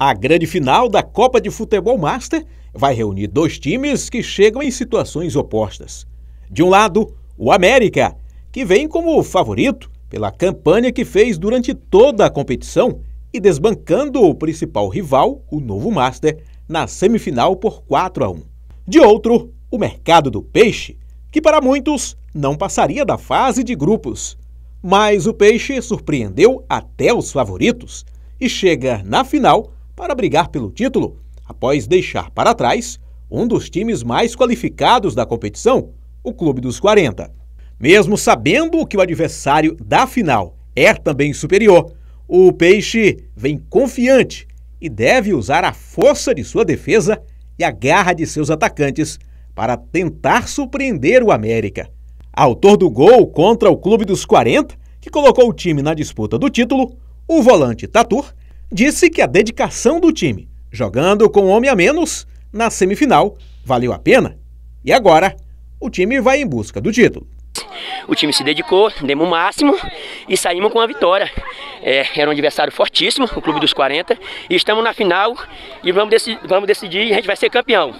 A grande final da Copa de Futebol Master vai reunir dois times que chegam em situações opostas. De um lado, o América, que vem como favorito pela campanha que fez durante toda a competição e desbancando o principal rival, o novo Master, na semifinal por 4 a 1. De outro, o mercado do peixe, que para muitos não passaria da fase de grupos. Mas o peixe surpreendeu até os favoritos e chega na final para brigar pelo título, após deixar para trás um dos times mais qualificados da competição, o Clube dos 40. Mesmo sabendo que o adversário da final é também superior, o Peixe vem confiante e deve usar a força de sua defesa e a garra de seus atacantes para tentar surpreender o América. Autor do gol contra o Clube dos 40, que colocou o time na disputa do título, o volante Tatur disse que a dedicação do time, jogando com um homem a menos na semifinal, valeu a pena. E agora, o time vai em busca do título. O time se dedicou, demos o máximo e saímos com a vitória. É, era um adversário fortíssimo, o Clube dos 40, e estamos na final e vamos, deci vamos decidir e a gente vai ser campeão.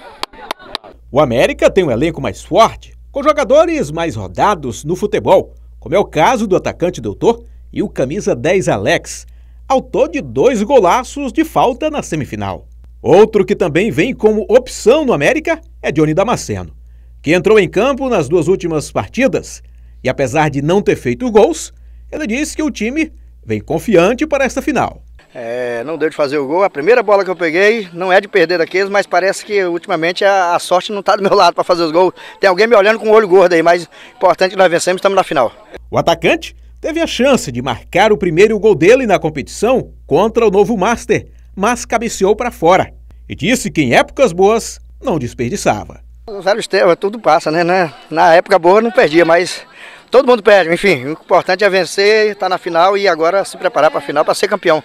O América tem um elenco mais forte, com jogadores mais rodados no futebol, como é o caso do atacante Doutor e o camisa 10 Alex, autor de dois golaços de falta na semifinal. Outro que também vem como opção no América é Johnny Damasceno, que entrou em campo nas duas últimas partidas e, apesar de não ter feito gols, ele disse que o time vem confiante para esta final. É, não deu de fazer o gol. A primeira bola que eu peguei não é de perder daqueles, mas parece que ultimamente a, a sorte não está do meu lado para fazer os gols. Tem alguém me olhando com o olho gordo aí, mas importante que nós vencemos, estamos na final. O atacante teve a chance de marcar o primeiro gol dele na competição contra o novo Master, mas cabeceou para fora e disse que em épocas boas não desperdiçava. O Estevam, tudo passa, né, né? Na época boa não perdia, mas todo mundo perde. Enfim, o importante é vencer, estar tá na final e agora se preparar para a final para ser campeão.